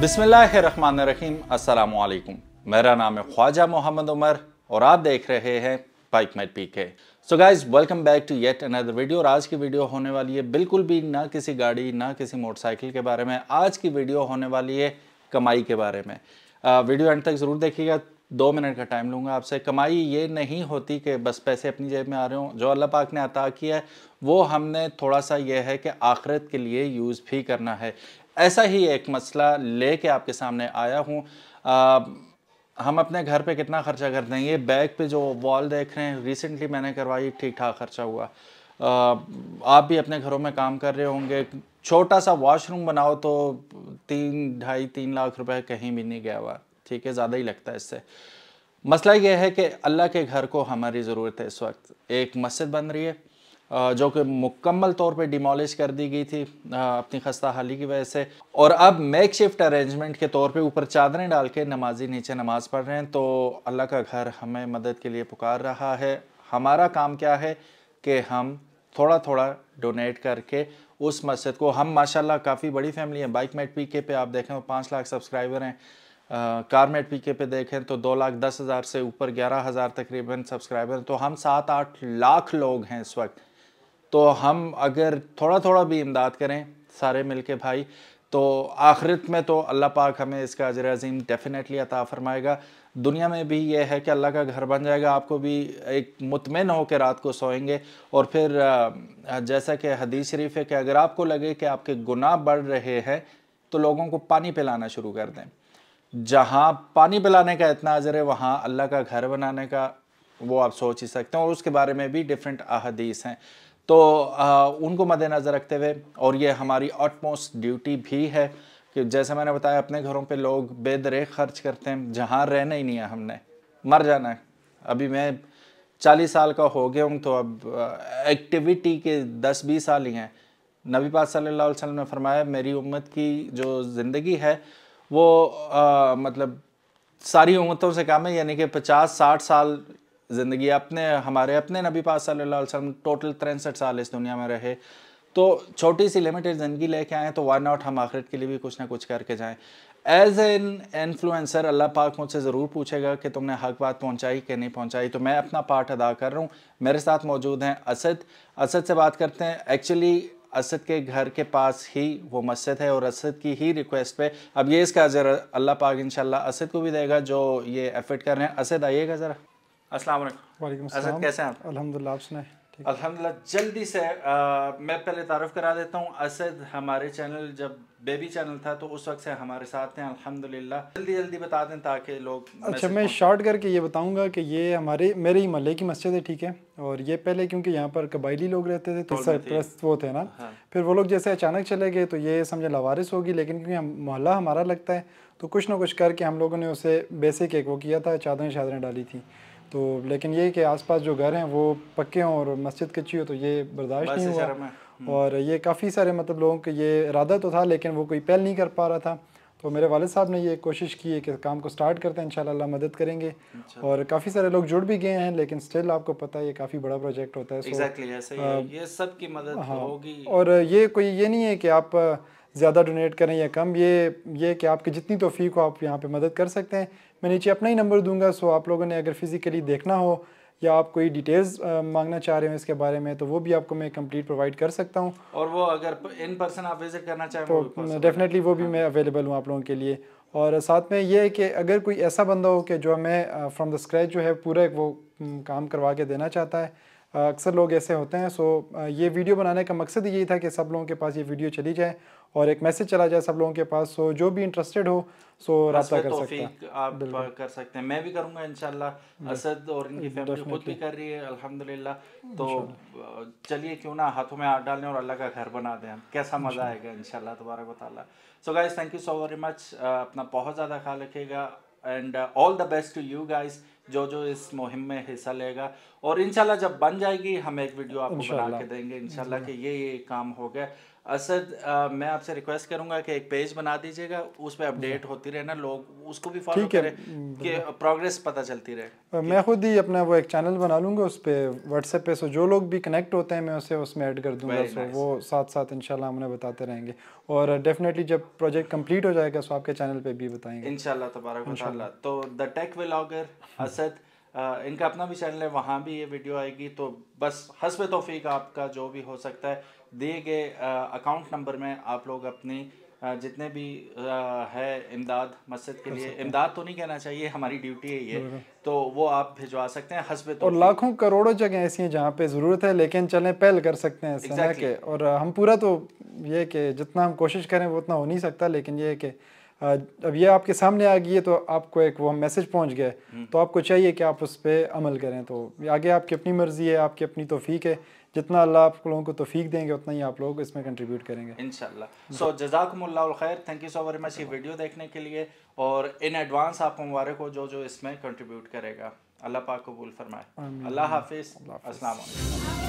बिसमीम असलकुम मेरा नाम है ख्वाजा मोहम्मद उमर और आप देख रहे हैं पाइक मैट P K so guys welcome back to yet another video और आज की वीडियो होने वाली है बिल्कुल भी ना किसी गाड़ी ना किसी मोटरसाइकिल के बारे में आज की वीडियो होने वाली है कमाई के बारे में आ, वीडियो एंड तक ज़रूर देखिएगा दो मिनट का टाइम लूँगा आपसे कमाई ये नहीं होती कि बस पैसे अपनी जेब में आ रहे हों जो अल्लाह पाक ने अता किया है वो हमने थोड़ा सा यह है कि आखिरत के लिए यूज़ भी करना है ऐसा ही एक मसला ले कर आपके सामने आया हूँ हम अपने घर पे कितना खर्चा करते हैं ये बैग पे जो वॉल देख रहे हैं रिसेंटली मैंने करवाई ठीक ठाक खर्चा हुआ आ, आप भी अपने घरों में काम कर रहे होंगे छोटा सा वॉशरूम बनाओ तो तीन ढाई तीन लाख रुपए कहीं भी नहीं गया हुआ ठीक है ज़्यादा ही लगता है इससे मसला यह है कि अल्लाह के घर को हमारी ज़रूरत है इस वक्त एक मस्जिद बन रही है जो कि मुकम्मल तौर पे डिमोलिश कर दी गई थी अपनी खस्ता हाली की वजह से और अब मेक शिफ्ट अरेंजमेंट के तौर पे ऊपर चादरें डाल के नमाजी नीचे नमाज़ पढ़ रहे हैं तो अल्लाह का घर हमें मदद के लिए पुकार रहा है हमारा काम क्या है कि हम थोड़ा थोड़ा डोनेट करके उस मस्जिद को हम माशाल्लाह काफ़ी बड़ी फैमिली है बाइक मेट पी के पे आप देखें तो पाँच लाख सब्सक्राइबर हैं कार मेट पी के पे देखें तो दो लाख दस हज़ार से ऊपर ग्यारह हज़ार तकरीबन सब्सक्राइबर हैं तो हम सात आठ लाख लोग हैं इस वक्त तो हम अगर थोड़ा थोड़ा भी इमदाद करें सारे मिल के भाई तो आखिरत में तो अल्लाह पाक हमें इसका अजर अजीम डेफ़िनेटली अता फ़रमाएगा दुनिया में भी ये है कि अल्लाह का घर बन जाएगा आपको भी एक मुतमिन हो के रात को सोएंगे और फिर जैसा कि हदीस शरीफ है कि अगर आपको लगे कि आपके गुनाह बढ़ रहे हैं तो लोगों को पानी पिलाना शुरू कर दें जहाँ पानी पिलाने का इतना अजर है वहाँ अल्लाह का घर बनाने का वो आप सोच ही सकते हैं और उसके बारे में भी डिफरेंट अहदीस हैं तो आ, उनको मद्देनज़र रखते हुए और ये हमारी ऑटमोस्ट ड्यूटी भी है कि जैसे मैंने बताया अपने घरों पे लोग बेदरे खर्च करते हैं जहाँ रहना ही नहीं है हमने मर जाना है अभी मैं चालीस साल का हो गया हूँ तो अब एक्टिविटी के दस बीस साल ही हैं नबी पा सल्ला अलैहि ने फरमाया मेरी उम्मत की जो ज़िंदगी है वो आ, मतलब सारी उम्मतों से कम है यानी कि पचास साठ साल ज़िंदगी अपने हमारे अपने नबी पा सल्ला टोटल तिरसठ साल इस दुनिया में रहे तो छोटी सी लिमिटेड ज़िंदगी लेके आएँ तो वन नॉट हम आखिरत के लिए भी कुछ ना कुछ करके जाएँ एज एन इन्फ्लुएंसर अल्लाह पाक मुझसे ज़रूर पूछेगा कि तुमने हक बात पहुँचाई कि नहीं पहुँचाई तो मैं अपना पार्ट अदा कर रहा हूँ मेरे साथ मौजूद हैं असद असद से बात करते हैं एक्चुअली असद के घर के पास ही वो मस्जिद है और असद की ही रिक्वेस्ट पे अब ये इसका ज़रा अल्लाह पाक इनशाला असद को भी देगा जो ये एफर्ट कर रहे हैं असद आइएगा ज़रा अस्सलाम वालेकुम असद कैसे हैं आप अल्हम्दुलिल्लाह आप सुनाए अल्हम्दुलिल्लाह जल्दी से आ, मैं पहले तारफ़ करा देता हूँ असद हमारे चैनल जब बेबी चैनल था तो उस वक्त से हमारे साथ हैं अल्हम्दुलिल्लाह जल्दी जल्दी बता दें ताकि लोग अच्छा मैं शॉर्ट करके ये बताऊंगा कि ये हमारे मेरे ही मल्ले की मस्जिद है ठीक है और ये पहले क्योंकि यहाँ पर कबायली लोग रहते थे तो सरप्रस्त वो थे ना हाँ। फिर वो लोग जैसे अचानक चले गए तो ये समझे लवारिस होगी लेकिन क्योंकि मोहल्ला हमारा लगता है तो कुछ ना कुछ करके हम लोगों ने उसे बेसिक एक वो किया था चादरें शादरें डाली थी तो लेकिन ये कि आसपास जो घर हैं वो पक्के हों और मस्जिद कच्ची हो तो ये बर्दाश्त नहीं हुआ हम्म। और ये काफ़ी सारे मतलब लोगों के ये इरादा तो था लेकिन वो कोई पहल नहीं कर पा रहा था तो मेरे वालद साहब ने ये कोशिश की है कि काम को स्टार्ट करते हैं इंशाल्लाह मदद करेंगे अच्छा। और काफ़ी सारे लोग जुड़ भी गए हैं लेकिन स्टिल आपको पता है ये काफ़ी बड़ा प्रोजेक्ट होता है exactly, ऐसा ही ये सब की मदद हाँ, होगी और ये कोई ये नहीं है कि आप ज़्यादा डोनेट करें या कम ये ये कि आपकी जितनी तोफ़ी को आप यहाँ पर मदद कर सकते हैं मैं नीचे अपना ही नंबर दूंगा सो आप लोगों ने अगर फ़िज़िकली देखना हो या आप कोई डिटेल्स मांगना चाह रहे हो इसके बारे में तो वो भी आपको मैं कंप्लीट प्रोवाइड कर सकता हूँ और वो अगर इन पर्सन आप विजिट करना चाहें तो डेफिनेटली वो भी तो हाँ। मैं अवेलेबल हूँ आप लोगों के लिए और साथ में ये है कि अगर कोई ऐसा बंदा हो कि जो हमें फ्रॉम द स्क्रैच जो है पूरा एक वो काम करवा के देना चाहता है अक्सर लोग ऐसे होते हैं सो ये वीडियो बनाने का मकसद यही था कि सब लोगों के पास ये वीडियो चली जाए और एक मैसेज चला जाए सब लोगों के पास सो जो भी इंटरेस्टेड हो सो रास्ता कर सकते हैं आप कर सकते हैं मैं भी करूंगा इंशाल्लाह असद और इनकी फैमिली खुद भी कर रही है अल्हम्दुलिल्लाह तो चलिए क्यों ना हाथों में हाथ डालने और अल्लाह का घर बना दें कैसा मज़ा आएगा इंशाल्लाह तबारक वाली so guys thank you so very much अपना बहुत ज़्यादा ख्याल रखिएगा and all the best to you guys जो जो इस मुहिम में हिस्सा लेगा और इंशाल्लाह जब बन जाएगी हम एक वीडियो आपको बना के देंगे इंशाल्लाह कि ये ये काम हो गया असद आ, मैं आपसे रिक्वेस्ट करूंगा कि एक पेज बना दीजिएगा उस पर अपडेट होती रहे ना लोग उसको भी फॉलो करें कि प्रोग्रेस पता चलती रहे मैं खुद ही अपना वो एक चैनल बना लूंगा उस पर व्हाट्सएप पे सो जो लोग भी कनेक्ट होते हैं मैं उसे उसमें ऐड कर दूंगा सो वो साथ साथ इनशाला हम उन्हें बताते रहेंगे और डेफिनेटली जब प्रोजेक्ट कम्प्लीट हो जाएगा सो आपके चैनल पर भी बताएंगे इनशाला तो द टेक विलागर असद इनका अपना भी चैनल है वहाँ भी ये वीडियो आएगी तो बस हसब तोफ़ी आपका जो भी हो सकता है दिए गए अकाउंट नंबर में आप लोग अपनी जितने भी है इमदाद मस्जिद के लिए इमदाद तो नहीं कहना चाहिए हमारी ड्यूटी है ये हम्म। तो वो आप भिजवा सकते हैं हसब तो और लाखों करोड़ों जगह ऐसी हैं जहाँ पे ज़रूरत है लेकिन चलें पहल कर सकते हैं exactly. के और हम पूरा तो ये कि जितना हम कोशिश करें वो उतना हो नहीं सकता लेकिन ये कि अब ये आपके सामने आ गई है तो आपको एक वो मैसेज पहुंच गया हम्म। तो आपको चाहिए कि आप उस पर अमल करें तो आगे आपकी अपनी मर्ज़ी है आपकी अपनी तोफ़ीक है जितना अल्लाह आप लोगों को तोफ़ीक देंगे उतना ही आप लोग इसमें कंट्रीब्यूट करेंगे इन सो जजाकमल खैर thank you so very much ये वीडियो देखने के लिए और इन एडवांस आपको मुबारक हो जो जो इसमें कंट्रीब्यूट करेगा अल्लाह पाक कबूल फरमाए अल्लाह हाफिज़ अस्सलाम